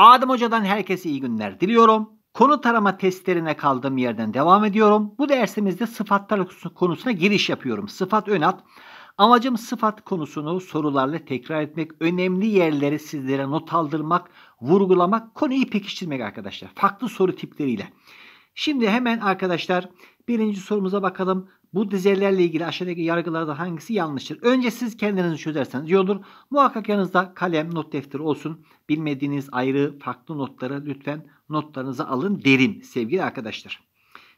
Adem Hoca'dan herkese iyi günler diliyorum. Konu tarama testlerine kaldığım yerden devam ediyorum. Bu dersimizde sıfatlar konusuna giriş yapıyorum. Sıfat ön at. Amacım sıfat konusunu sorularla tekrar etmek, önemli yerleri sizlere not aldırmak, vurgulamak, konuyu pekiştirmek arkadaşlar. Farklı soru tipleriyle. Şimdi hemen arkadaşlar birinci sorumuza bakalım. Bu dizelerle ilgili aşağıdaki yargılarda hangisi yanlıştır? Önce siz kendinizi çözerseniz iyi olur. Muhakkak yanınızda kalem, not defteri olsun. Bilmediğiniz ayrı farklı notları lütfen notlarınızı alın derim sevgili arkadaşlar.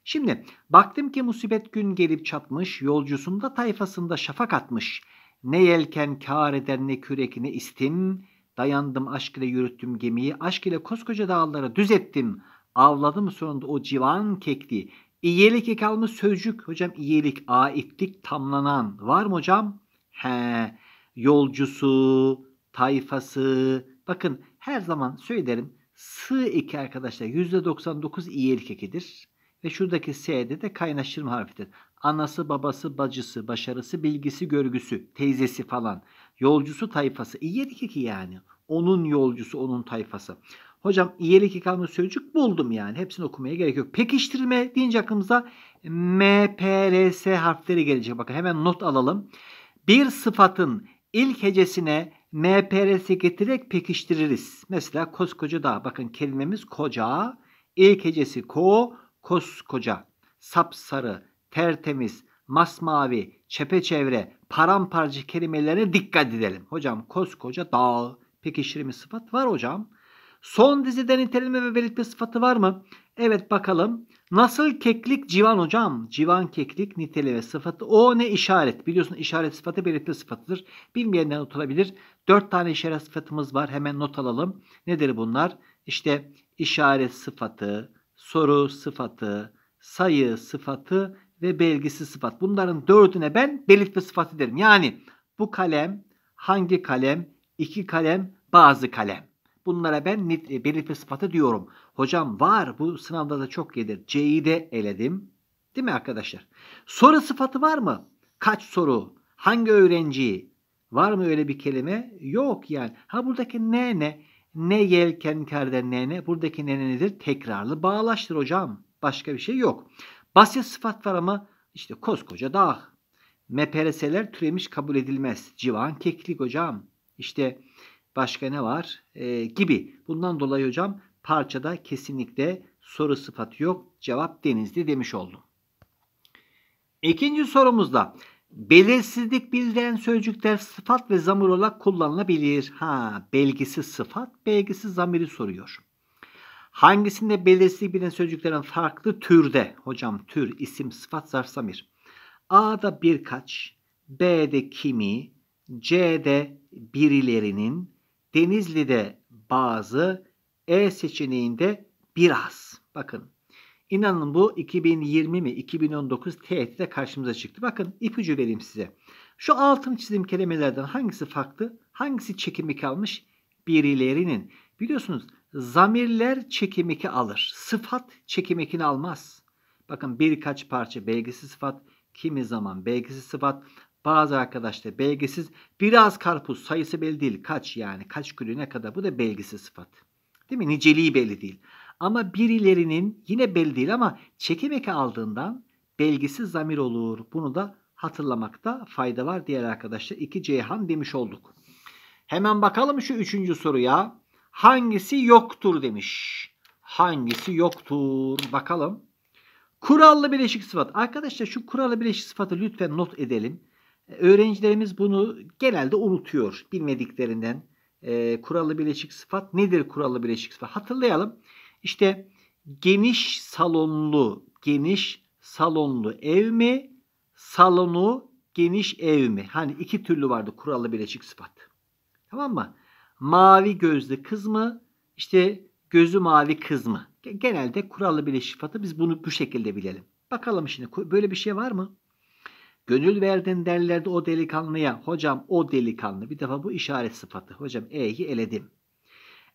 Şimdi baktım ki musibet gün gelip çatmış, yolcusunda tayfasında şafak atmış. Ne yelken kar eder ne kürekine istim. Dayandım aşk ile yürüttüm gemiyi, aşk ile koskoca dağlara düz ettim. Avladım sonunda o civan kekli. İyelik ek almış sözcük. Hocam iyilik aitlik tamlanan. Var mı hocam? He, yolcusu, tayfası. Bakın her zaman söylerim. Sı eki arkadaşlar %99 iyilik ekidir. Ve şuradaki S'de de kaynaştırma harfidir. Anası, babası, bacısı, başarısı, bilgisi, görgüsü, teyzesi falan. Yolcusu, tayfası. İyelik eki yani. Onun yolcusu, onun tayfası. Hocam iyelik ikamlı sözcük buldum yani. Hepsini okumaya gerek yok. Pekiştirme deyince aklımıza M, P, R, S harfleri gelecek. Bakın hemen not alalım. Bir sıfatın ilk hecesine M, P, R, S getirerek pekiştiririz. Mesela koskoca dağ. Bakın kelimemiz koca. İlk hecesi ko, koskoca. Sapsarı, tertemiz, masmavi, çepeçevre, paramparça kelimelerine dikkat edelim. Hocam koskoca dağ. Pekiştirme sıfat var hocam. Son dizide niteleme ve belirtme sıfatı var mı? Evet bakalım. Nasıl keklik civan hocam? Civan keklik niteli ve sıfatı. O ne işaret? Biliyorsun işaret sıfatı belirtme sıfatıdır. Bilmeyenler not Dört tane işaret sıfatımız var. Hemen not alalım. Nedir bunlar? İşte işaret sıfatı, soru sıfatı, sayı sıfatı ve belgisi sıfat. Bunların dördüne ben belirtme sıfatı derim. Yani bu kalem hangi kalem? iki kalem, bazı kalem. Bunlara ben nit, e, belirti sıfatı diyorum. Hocam var bu sınavda da çok gelir. C'yi de eledim. Değil mi arkadaşlar? Soru sıfatı var mı? Kaç soru? Hangi öğrenci? Var mı öyle bir kelime? Yok yani. Ha buradaki ne ne? Ne yelkenkerde ne ne? Buradaki ne nedir? Tekrarlı bağlaştır hocam. Başka bir şey yok. Basit sıfat var ama işte koskoca dağ. Mepereseler türemiş kabul edilmez. Civan keklik hocam. İşte başka ne var e, gibi. Bundan dolayı hocam parçada kesinlikle soru sıfatı yok. Cevap denizli demiş oldum. İkinci sorumuzda belirsizlik bildiren sözcükler sıfat ve zamir olarak kullanılabilir. Ha, belgisiz sıfat, belgisiz zamiri soruyor. Hangisinde belirsizlik bildiren sözcüklerin farklı türde? Hocam tür, isim, sıfat, zarf, zamir. A'da birkaç, B'de kimi, C'de birilerinin, Denizli'de bazı, E seçeneğinde biraz. Bakın inanın bu 2020 mi 2019 TET'de karşımıza çıktı. Bakın ipucu vereyim size. Şu altın çizim kelimelerden hangisi farklı? Hangisi çekimik almış? Birilerinin. Biliyorsunuz zamirler çekimiki alır. Sıfat çekimikini almaz. Bakın birkaç parça belgisiz sıfat, kimi zaman belgisiz sıfat, bazı arkadaşlar belgesiz biraz karpuz sayısı belli değil. Kaç yani kaç külü ne kadar bu da belgesiz sıfat. Değil mi? Niceliği belli değil. Ama birilerinin yine belli değil ama çekim eki aldığından belgisiz zamir olur. Bunu da hatırlamakta fayda var diğer arkadaşlar. iki Ceyhan demiş olduk. Hemen bakalım şu üçüncü soruya. Hangisi yoktur demiş. Hangisi yoktur? Bakalım. Kurallı bileşik sıfat. Arkadaşlar şu kurallı bileşik sıfatı lütfen not edelim. Öğrencilerimiz bunu genelde unutuyor bilmediklerinden. E, kurallı bileşik sıfat nedir kurallı bileşik sıfat? Hatırlayalım. İşte geniş salonlu, geniş salonlu ev mi? Salonu geniş ev mi? Hani iki türlü vardı kurallı bileşik sıfat. Tamam mı? Mavi gözlü kız mı? İşte gözü mavi kız mı? Genelde kurallı bileşik sıfatı biz bunu bu şekilde bilelim. Bakalım şimdi böyle bir şey var mı? Gönül verdin derlerdi o delikanlıya. Hocam o delikanlı. Bir defa bu işaret sıfatı. Hocam E'yi eledim.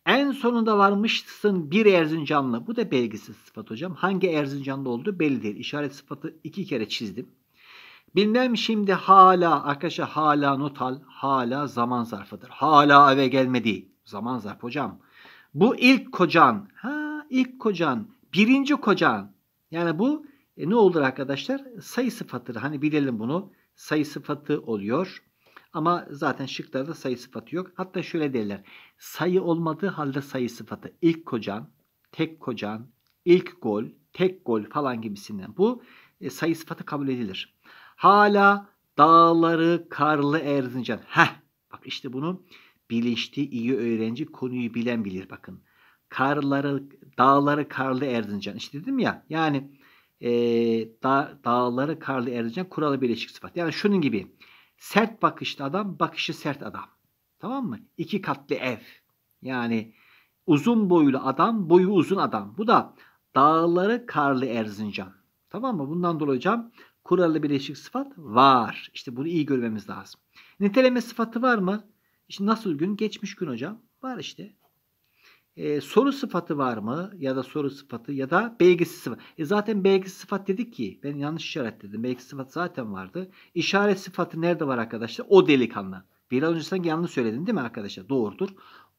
En sonunda varmışsın bir Erzincanlı. Bu da belgisiz sıfat hocam. Hangi Erzincanlı oldu belli değil. İşaret sıfatı iki kere çizdim. Bilmem şimdi hala arkadaşlar hala notal Hala zaman zarfıdır. Hala eve gelmedi. Zaman zarf hocam. Bu ilk kocan. Ha ilk kocan. Birinci kocan. Yani bu e ne olur arkadaşlar? Sayı sıfatı. Hani bilelim bunu. Sayı sıfatı oluyor. Ama zaten şıklarda sayı sıfatı yok. Hatta şöyle derler. Sayı olmadığı halde sayı sıfatı. İlk kocan, tek kocan, ilk gol, tek gol falan gibisinden. Bu e, sayı sıfatı kabul edilir. Hala dağları karlı Erzincan. Heh bak işte bunu bilinçli iyi öğrenci konuyu bilen bilir bakın. Karları, dağları karlı Erzincan. İşte dedim ya yani e, dağ, dağlara karlı erdirecek kuralı birleşik sıfat. Yani şunun gibi sert bakışlı adam bakışı sert adam. Tamam mı? İki katlı ev. Yani uzun boylu adam boyu uzun adam. Bu da dağları karlı Erzincan. Tamam mı? Bundan dolayı hocam kurallı birleşik sıfat var. İşte bunu iyi görmemiz lazım. Niteleme sıfatı var mı? İşte nasıl gün? Geçmiş gün hocam. Var işte e, soru sıfatı var mı? Ya da soru sıfatı ya da belgisiz sıfat. E zaten belgisiz sıfat dedik ki ben yanlış işaret dedim. Belgisiz sıfat zaten vardı. İşaret sıfatı nerede var arkadaşlar? O delikanlı. Biraz önce sanki yanlış söyledin değil mi arkadaşlar? Doğrudur.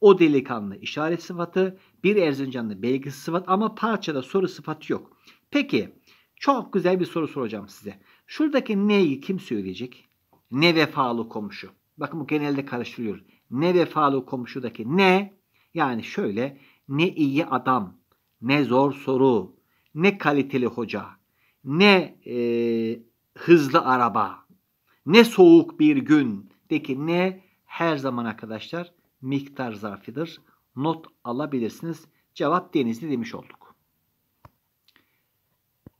O delikanlı işaret sıfatı, bir Erzincanlı belgisiz sıfat ama parçada soru sıfatı yok. Peki çok güzel bir soru soracağım size. Şuradaki neyi kim söyleyecek? Ne vefalı komşu. Bakın bu genelde karıştırıyoruz. Ne vefalı komşudaki ne yani şöyle ne iyi adam, ne zor soru, ne kaliteli hoca, ne e, hızlı araba, ne soğuk bir gün. De ki ne her zaman arkadaşlar miktar zarfıdır. Not alabilirsiniz. Cevap Denizli demiş olduk.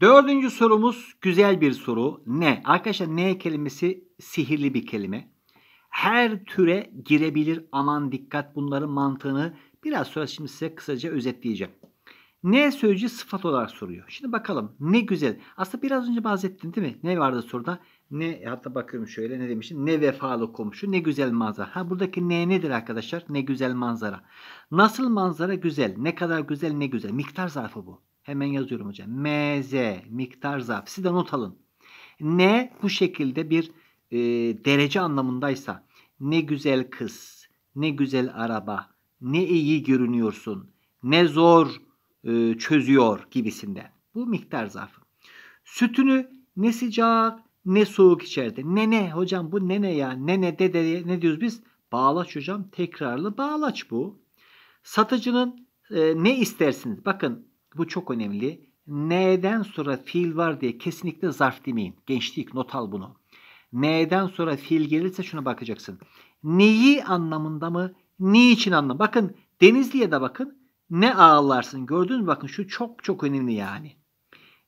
Dördüncü sorumuz güzel bir soru. Ne? Arkadaşlar ne kelimesi sihirli bir kelime her türe girebilir. Aman dikkat bunların mantığını biraz sonra şimdi size kısaca özetleyeceğim. Ne sözcü sıfat olarak soruyor. Şimdi bakalım ne güzel. Aslında biraz önce bahsettin değil mi? Ne vardı soruda? Ne hatta bakıyorum şöyle ne demiştim? Ne vefalı komşu, ne güzel manzara. Ha buradaki ne nedir arkadaşlar? Ne güzel manzara. Nasıl manzara güzel? Ne kadar güzel, ne güzel. Miktar zarfı bu. Hemen yazıyorum hocam. MZ miktar zarfı. Siz de not alın. Ne bu şekilde bir e, derece anlamındaysa ne güzel kız, ne güzel araba, ne iyi görünüyorsun, ne zor e, çözüyor gibisinden. Bu miktar zaafı. Sütünü ne sıcak ne soğuk içerdi. Nene hocam bu nene ya nene dede ne diyoruz biz? Bağlaç hocam tekrarlı bağlaç bu. Satıcının e, ne istersiniz? Bakın bu çok önemli. Neden sonra fiil var diye kesinlikle zarf demeyin. Gençlik not al bunu. Neden sonra fiil gelirse şuna bakacaksın. Neyi anlamında mı? Niçin anlam? Bakın Denizli'ye de bakın. Ne ağlarsın? Gördünüz mü? Bakın şu çok çok önemli yani.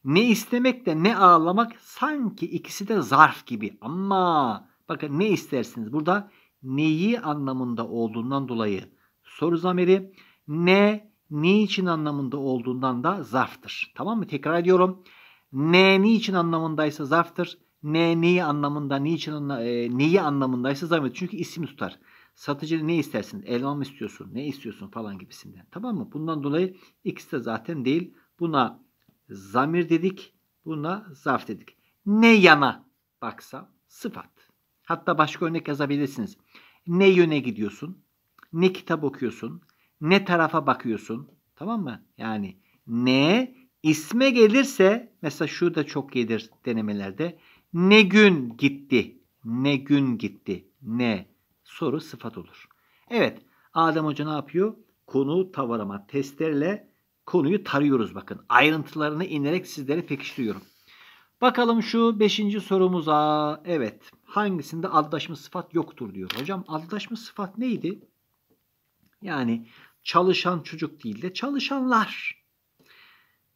Ne istemek de ne ağlamak sanki ikisi de zarf gibi. Ama bakın ne istersiniz? Burada neyi anlamında olduğundan dolayı soru zamiri ne niçin anlamında olduğundan da zarftır. Tamam mı? Tekrar ediyorum. Ne niçin anlamındaysa zarftır ne neyi anlamında, niçin anla, e, neyi anlamındaysa zahmet. Çünkü isim tutar. Satıcı ne istersin? Elma mı istiyorsun? Ne istiyorsun falan gibisinden. Tamam mı? Bundan dolayı ikisi de zaten değil. Buna zamir dedik. Buna zarf dedik. Ne yana baksam sıfat. Hatta başka örnek yazabilirsiniz. Ne yöne gidiyorsun? Ne kitap okuyorsun? Ne tarafa bakıyorsun? Tamam mı? Yani ne isme gelirse mesela şu da çok gelir denemelerde. Ne gün gitti? Ne gün gitti? Ne? Soru sıfat olur. Evet. Adem Hoca ne yapıyor? Konu tavarama testlerle konuyu tarıyoruz bakın. Ayrıntılarını inerek sizlere pekiştiriyorum. Bakalım şu beşinci sorumuza. Evet. Hangisinde adlaşma sıfat yoktur diyor. Hocam adlaşma sıfat neydi? Yani çalışan çocuk değil de çalışanlar.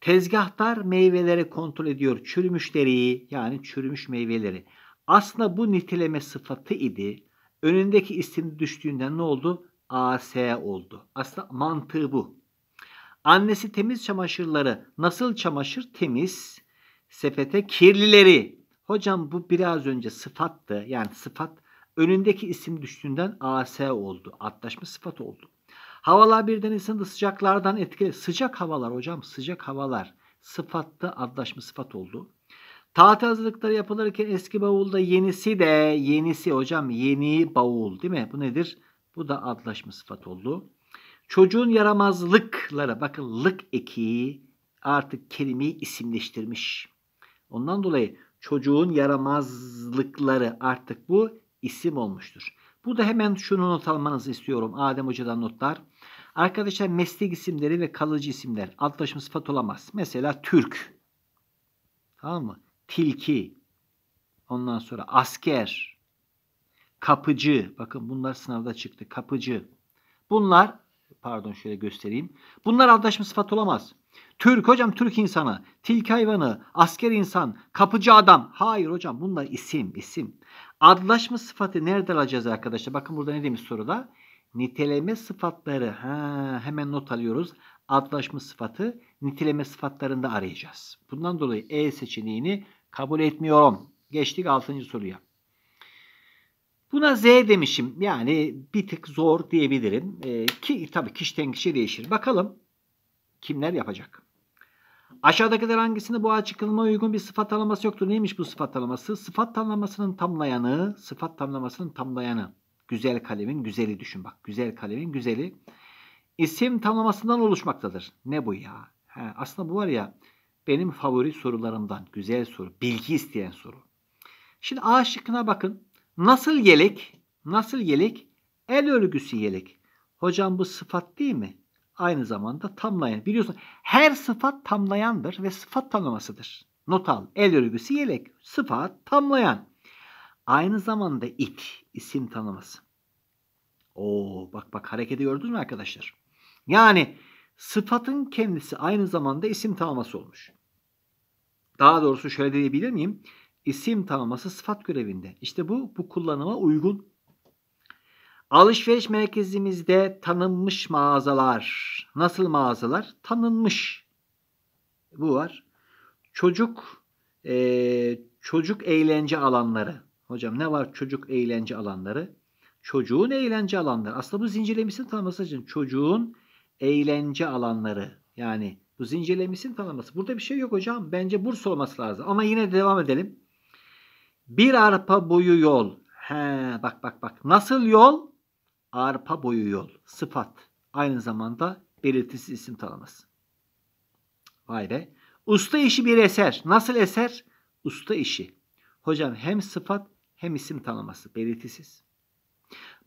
Tezgahtar meyveleri kontrol ediyor. Çürümüşleri yani çürümüş meyveleri. Aslında bu niteleme sıfatı idi. Önündeki isim düştüğünden ne oldu? AS oldu. Aslında mantığı bu. Annesi temiz çamaşırları. Nasıl çamaşır? Temiz. Sepete kirlileri. Hocam bu biraz önce sıfattı. Yani sıfat önündeki isim düştüğünden AS oldu. Atlaşma sıfat oldu. Havalar birden ısındı sıcaklardan etkili. Sıcak havalar hocam sıcak havalar sıfatta adlaşma sıfat oldu. Tatil hazırlıkları yapılırken eski bavulda yenisi de yenisi hocam yeni bavul değil mi? Bu nedir? Bu da adlaşma sıfat oldu. Çocuğun yaramazlıkları bakın lık eki artık kelimeyi isimleştirmiş. Ondan dolayı çocuğun yaramazlıkları artık bu isim olmuştur. Bu da hemen şunu not almanızı istiyorum. Adem Hoca'dan notlar. Arkadaşlar meslek isimleri ve kalıcı isimler. Antlaşma sıfat olamaz. Mesela Türk. Tamam mı? Tilki. Ondan sonra asker. Kapıcı. Bakın bunlar sınavda çıktı. Kapıcı. Bunlar pardon şöyle göstereyim. Bunlar antlaşma sıfat olamaz. Türk hocam Türk insanı, tilki hayvanı, asker insan, kapıcı adam. Hayır hocam bunlar isim isim. Adlaşma sıfatı nerede alacağız arkadaşlar? Bakın burada ne demiş soruda? niteleme sıfatları ha, hemen not alıyoruz. Adlaşma sıfatı niteleme sıfatlarında arayacağız. Bundan dolayı E seçeneğini kabul etmiyorum. Geçtik 6. soruya. Buna Z demişim. Yani bir tık zor diyebilirim. E, ki tabii kişiden kişiye değişir. Bakalım kimler yapacak? Aşağıdakiler hangisinde bu açıklama uygun bir sıfat tanımlaması yoktur? Neymiş bu sıfat tanımlaması? Sıfat tanımlamasının tamlayanı, sıfat tanımlamasının tamlayanı. Güzel kalemin güzeli düşün bak. Güzel kalemin güzeli isim tanımasından oluşmaktadır. Ne bu ya? He, aslında bu var ya benim favori sorularımdan. Güzel soru. Bilgi isteyen soru. Şimdi A şıkkına bakın. Nasıl yelek? Nasıl yelek? El örgüsü yelek. Hocam bu sıfat değil mi? Aynı zamanda tamlayan. Biliyorsun her sıfat tamlayandır ve sıfat tanımasıdır Not al. El örgüsü yelek. Sıfat tamlayan. Aynı zamanda it isim tanıması. Oo bak bak harekete gördünüz mü arkadaşlar? Yani sıfatın kendisi aynı zamanda isim tanıması olmuş. Daha doğrusu şöyle diyebilir miyim? İsim tanıması sıfat görevinde. İşte bu bu kullanıma uygun. Alışveriş merkezimizde tanınmış mağazalar. Nasıl mağazalar? Tanınmış. Bu var. Çocuk e, çocuk eğlence alanları. Hocam ne var çocuk eğlence alanları? Çocuğun eğlence alanları. Aslında bu zincirlemesini tanımlaması için çocuğun eğlence alanları. Yani bu zincirlemesini tanımlaması. Burada bir şey yok hocam. Bence burs olması lazım. Ama yine de devam edelim. Bir arpa boyu yol. He bak bak bak. Nasıl yol? Arpa boyu yol. Sıfat. Aynı zamanda belirtisi isim tanıması. Vay be. Usta işi bir eser. Nasıl eser? Usta işi. Hocam hem sıfat hem isim tanıması belirtisiz.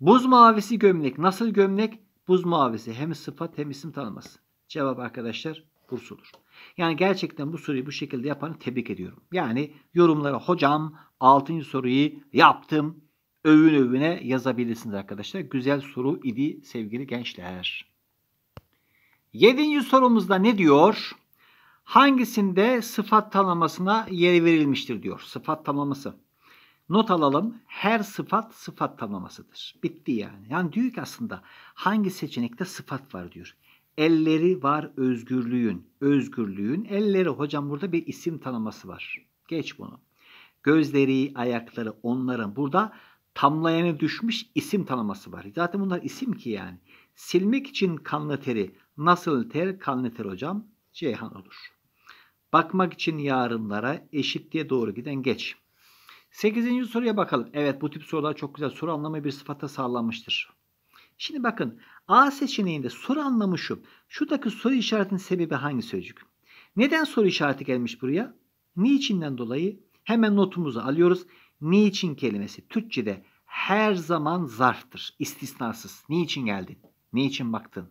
Buz mavisi gömlek nasıl gömlek? Buz mavisi hem sıfat hem isim tanıması. Cevap arkadaşlar Bursu'dur. Yani gerçekten bu soruyu bu şekilde yapanı tebrik ediyorum. Yani yorumlara hocam 6. soruyu yaptım övün övüne yazabilirsiniz arkadaşlar. Güzel soru idi sevgili gençler. 7. sorumuzda ne diyor? Hangisinde sıfat tanımlamasına yer verilmiştir diyor. Sıfat tanımlaması. Not alalım. Her sıfat sıfat tanımlamasıdır. Bitti yani. Yani diyor ki aslında hangi seçenekte sıfat var diyor. Elleri var özgürlüğün. Özgürlüğün elleri hocam burada bir isim tanıması var. Geç bunu. Gözleri, ayakları onların burada tamlayanı düşmüş isim tanıması var. Zaten bunlar isim ki yani. Silmek için kanlı teri. Nasıl ter? Kanlı ter hocam. Ceyhan olur. Bakmak için yarınlara eşitliğe doğru giden geç. 8. soruya bakalım. Evet bu tip sorular çok güzel. Soru anlamı bir sıfata sağlanmıştır. Şimdi bakın A seçeneğinde soru anlamı şu. Şuradaki soru işaretinin sebebi hangi sözcük? Neden soru işareti gelmiş buraya? Niçinden dolayı hemen notumuzu alıyoruz. Niçin kelimesi Türkçe'de her zaman zarftır. İstisnasız. Niçin geldin? Niçin baktın?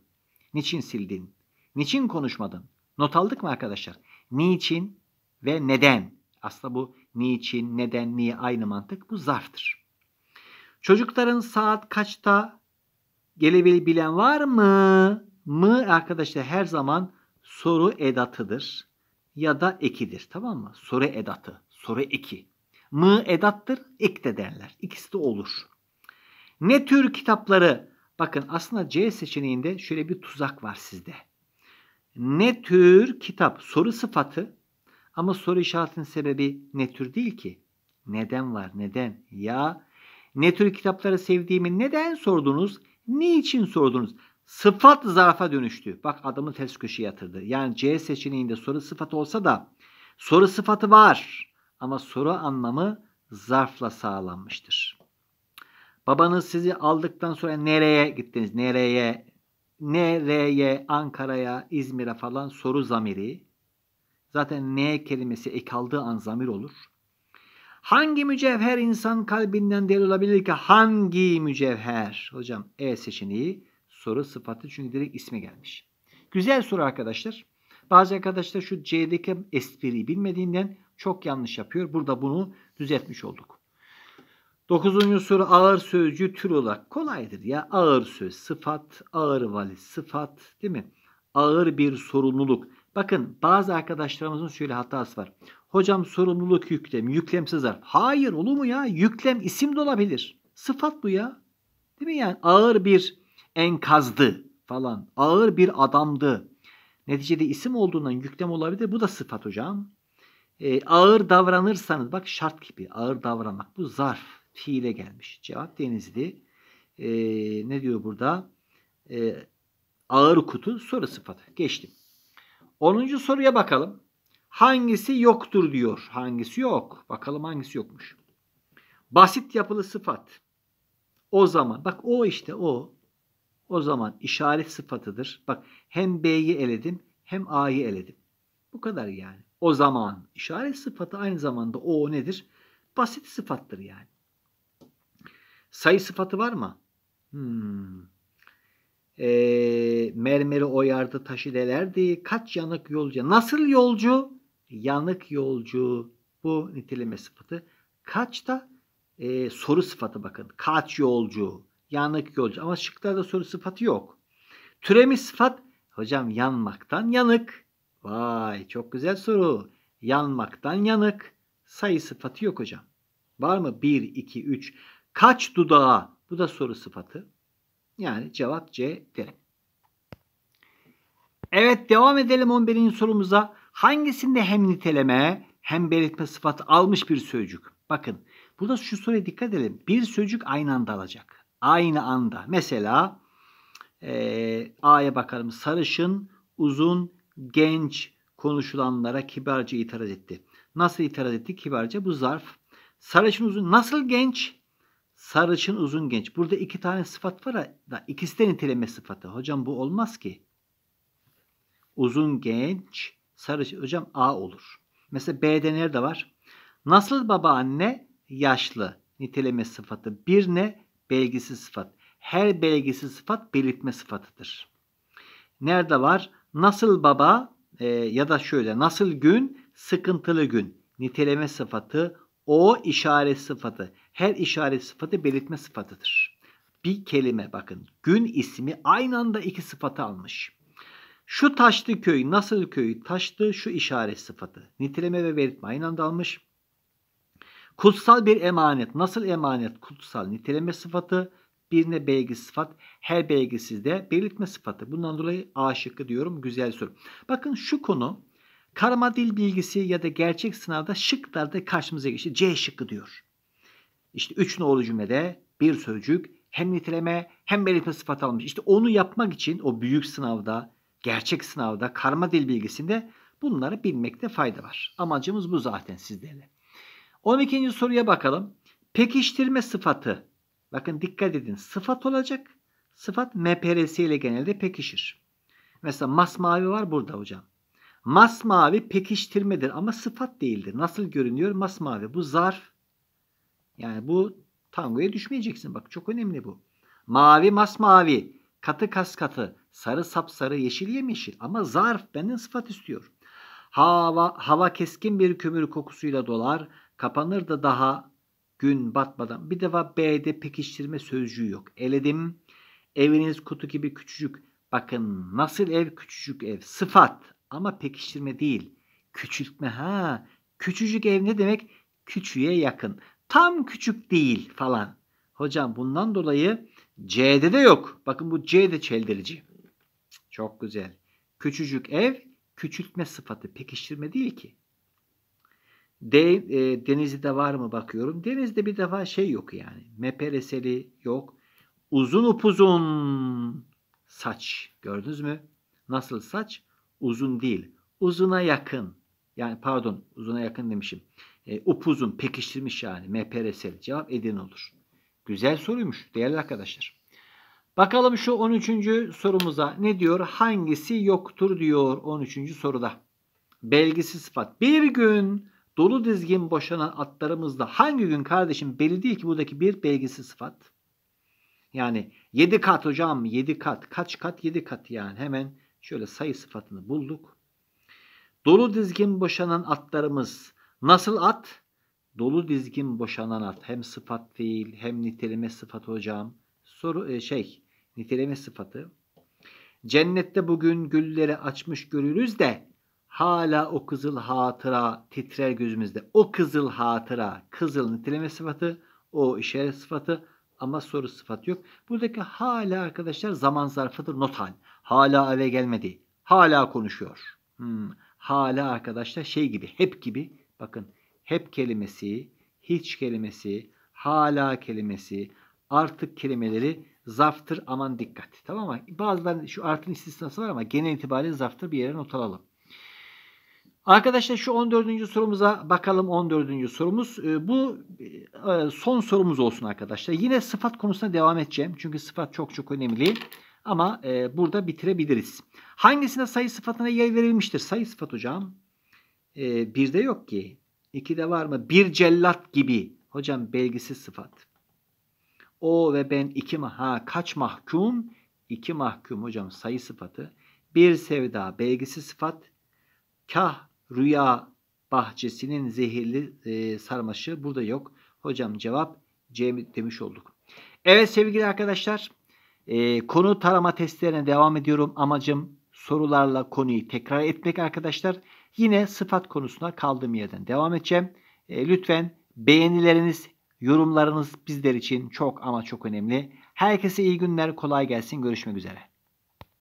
Niçin sildin? Niçin konuşmadın? Not aldık mı arkadaşlar? Niçin ve neden? Aslında bu niçin, neden, niye aynı mantık bu zarftır. Çocukların saat kaçta gelebilen var mı? Mı arkadaşlar her zaman soru edatıdır ya da ekidir tamam mı? Soru edatı, soru eki. Mı edattır, ek de derler. İkisi de olur. Ne tür kitapları? Bakın aslında C seçeneğinde şöyle bir tuzak var sizde. Ne tür kitap soru sıfatı ama soru işaretinin sebebi ne tür değil ki. Neden var neden? Ya ne tür kitapları sevdiğimi neden sordunuz? Ne için sordunuz? Sıfat zarfa dönüştü. Bak adamı ters köşeye yatırdı. Yani C seçeneğinde soru sıfat olsa da soru sıfatı var. Ama soru anlamı zarfla sağlanmıştır. Babanız sizi aldıktan sonra nereye gittiniz? Nereye? Nereye? Ankara'ya, İzmir'e falan soru zamiri Zaten ne kelimesi ek aldığı an zamir olur. Hangi mücevher insan kalbinden delil olabilir ki? Hangi mücevher? Hocam E seçeneği soru sıfatı çünkü direkt isme gelmiş. Güzel soru arkadaşlar. Bazı arkadaşlar şu C'deki espriyi bilmediğinden çok yanlış yapıyor. Burada bunu düzeltmiş olduk. Dokuzuncu soru ağır sözcü tür olarak kolaydır ya. Ağır söz, sıfat, ağır vali, sıfat değil mi? Ağır bir sorumluluk. Bakın bazı arkadaşlarımızın şöyle hatası var. Hocam sorumluluk yüklem, yüklemsiz zarf. Hayır olur mu ya? Yüklem isim de olabilir. Sıfat bu ya. Değil mi yani? Ağır bir enkazdı falan. Ağır bir adamdı. Neticede isim olduğundan yüklem olabilir. Bu da sıfat hocam. E, ağır davranırsanız bak şart gibi ağır davranmak. Bu zarf fiile gelmiş. Cevap Denizli. E, ne diyor burada? E, ağır kutu soru sıfatı. Geçtim. 10. soruya bakalım. Hangisi yoktur diyor. Hangisi yok? Bakalım hangisi yokmuş. Basit yapılı sıfat. O zaman bak o işte o. O zaman işaret sıfatıdır. Bak hem B'yi eledim hem A'yı eledim. Bu kadar yani. O zaman işaret sıfatı aynı zamanda o nedir? Basit sıfattır yani. Sayı sıfatı var mı? Hmm e, mermeri oyardı taşı delerdi. Kaç yanık yolcu? Nasıl yolcu? Yanık yolcu. Bu niteleme sıfatı. Kaç da e, ee, soru sıfatı bakın. Kaç yolcu? Yanık yolcu. Ama şıklarda soru sıfatı yok. Türemi sıfat hocam yanmaktan yanık. Vay çok güzel soru. Yanmaktan yanık. Sayı sıfatı yok hocam. Var mı? 1, 2, 3. Kaç dudağa? Bu da soru sıfatı. Yani cevap C derim. Evet devam edelim 11. sorumuza. Hangisinde hem niteleme hem belirtme sıfatı almış bir sözcük? Bakın burada şu soruya dikkat edelim. Bir sözcük aynı anda alacak. Aynı anda. Mesela e, A'ya bakalım. Sarışın, uzun, genç konuşulanlara kibarca itiraz etti. Nasıl itiraz etti? Kibarca bu zarf. Sarışın uzun. Nasıl genç? Sarıçın uzun genç. Burada iki tane sıfat var da ikisi de niteleme sıfatı. Hocam bu olmaz ki. Uzun genç, sarıçın. Hocam A olur. Mesela B'de nerede var? Nasıl baba anne Yaşlı. Niteleme sıfatı. Bir ne? Belgisi sıfat. Her belgisi sıfat belirtme sıfatıdır. Nerede var? Nasıl baba e, ya da şöyle nasıl gün? Sıkıntılı gün. Niteleme sıfatı o işaret sıfatı. Her işaret sıfatı belirtme sıfatıdır. Bir kelime bakın. Gün ismi aynı anda iki sıfatı almış. Şu taştı köy nasıl köy? taştı şu işaret sıfatı. Niteleme ve belirtme aynı anda almış. Kutsal bir emanet. Nasıl emanet? Kutsal niteleme sıfatı. Birine belge sıfat. Her belgesiz de belirtme sıfatı. Bundan dolayı A şıkkı diyorum. Güzel soru. Bakın şu konu Karma dil bilgisi ya da gerçek sınavda şıklarda karşımıza geçti. C şıkkı diyor. İşte üç nolu cümlede bir sözcük hem niteleme hem belirtme sıfatı almış. İşte onu yapmak için o büyük sınavda, gerçek sınavda, karma dil bilgisinde bunları bilmekte fayda var. Amacımız bu zaten sizlerle. 12. soruya bakalım. Pekiştirme sıfatı. Bakın dikkat edin. Sıfat olacak. Sıfat MPRS ile genelde pekişir. Mesela masmavi var burada hocam. Masmavi pekiştirmedir ama sıfat değildir. Nasıl görünüyor? Masmavi. Bu zarf. Yani bu tangoya düşmeyeceksin. Bak çok önemli bu. Mavi masmavi. Katı kas katı. Sarı sap sarı yeşil yemyeşil. Ama zarf benden sıfat istiyor. Hava, hava keskin bir kömür kokusuyla dolar. Kapanır da daha gün batmadan. Bir defa B'de pekiştirme sözcüğü yok. Eledim. Eviniz kutu gibi küçücük. Bakın nasıl ev küçücük ev. Sıfat ama pekiştirme değil. Küçültme ha. Küçücük ev ne demek? Küçüğe yakın. Tam küçük değil falan. Hocam bundan dolayı C'de de yok. Bakın bu C de çeldirici. Çok güzel. Küçücük ev küçültme sıfatı. Pekiştirme değil ki. De, e, Denizli'de var mı bakıyorum. Denizde bir defa şey yok yani. Mepereseli yok. Uzun upuzun saç. Gördünüz mü? Nasıl saç? Uzun değil. Uzuna yakın. Yani pardon uzuna yakın demişim. E, upuzun pekiştirmiş yani MPRSL. Cevap Edirne olur. Güzel soruymuş değerli arkadaşlar. Bakalım şu 13. sorumuza ne diyor? Hangisi yoktur diyor 13. soruda. Belgisi sıfat. Bir gün dolu dizgin boşanan atlarımızda hangi gün kardeşim belli değil ki buradaki bir belgisi sıfat. Yani 7 kat hocam 7 kat. Kaç kat 7 kat yani hemen Şöyle sayı sıfatını bulduk. Dolu dizgin boşanan atlarımız nasıl at? Dolu dizgin boşanan at. Hem sıfat değil hem niteleme sıfatı hocam. Soru e, şey niteleme sıfatı. Cennette bugün gülleri açmış görürüz de hala o kızıl hatıra titrer gözümüzde. O kızıl hatıra, kızıl niteleme sıfatı, o işaret sıfatı ama soru sıfat yok. Buradaki hala arkadaşlar zaman zarfıdır. Not hal. Hala eve gelmedi. Hala konuşuyor. Hmm. Hala arkadaşlar şey gibi. Hep gibi. Bakın hep kelimesi, hiç kelimesi, hala kelimesi, artık kelimeleri zarftır aman dikkat. Tamam mı? Bazılarının şu artın istisnası var ama genel itibariyle zarftır bir yere not alalım. Arkadaşlar şu 14. sorumuza bakalım 14. sorumuz. Ee, bu e, son sorumuz olsun arkadaşlar. Yine sıfat konusuna devam edeceğim. Çünkü sıfat çok çok önemli. Ama e, burada bitirebiliriz. Hangisinde sayı sıfatına yer verilmiştir? Sayı sıfat hocam. E, Bir de yok ki. İki de var mı? Bir cellat gibi. Hocam belgisiz sıfat. O ve ben iki mi? ha kaç mahkum? İki mahkum hocam sayı sıfatı. Bir sevda belgisiz sıfat. Kah Rüya bahçesinin zehirli e, sarmaşı burada yok. Hocam cevap C demiş olduk. Evet sevgili arkadaşlar e, konu tarama testlerine devam ediyorum. Amacım sorularla konuyu tekrar etmek arkadaşlar. Yine sıfat konusuna kaldığım yerden devam edeceğim. E, lütfen beğenileriniz, yorumlarınız bizler için çok ama çok önemli. Herkese iyi günler, kolay gelsin, görüşmek üzere.